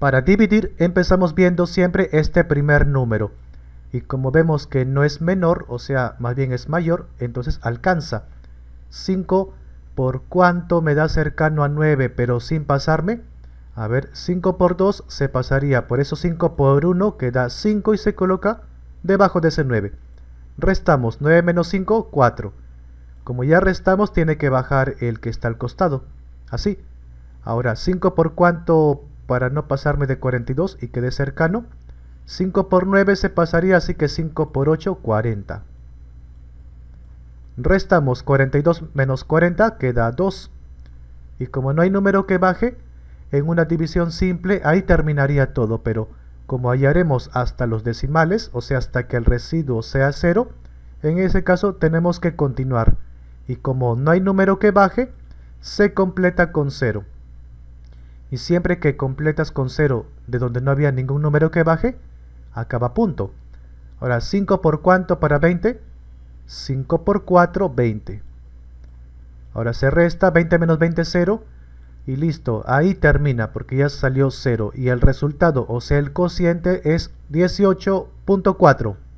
Para dividir empezamos viendo siempre este primer número. Y como vemos que no es menor, o sea, más bien es mayor, entonces alcanza. 5 por cuánto me da cercano a 9, pero sin pasarme. A ver, 5 por 2 se pasaría, por eso 5 por 1 queda 5 y se coloca debajo de ese 9. Restamos 9 menos 5, 4. Como ya restamos, tiene que bajar el que está al costado. Así. Ahora, 5 por cuánto para no pasarme de 42 y quede cercano. 5 por 9 se pasaría, así que 5 por 8, 40. Restamos 42 menos 40, queda 2. Y como no hay número que baje, en una división simple ahí terminaría todo, pero como hallaremos hasta los decimales, o sea hasta que el residuo sea 0, en ese caso tenemos que continuar. Y como no hay número que baje, se completa con 0 y siempre que completas con 0 de donde no había ningún número que baje, acaba punto. Ahora, 5 por cuánto para 20? 5 por 4, 20. Ahora se resta, 20 menos 20 0 y listo, ahí termina porque ya salió 0 y el resultado, o sea el cociente es 18.4.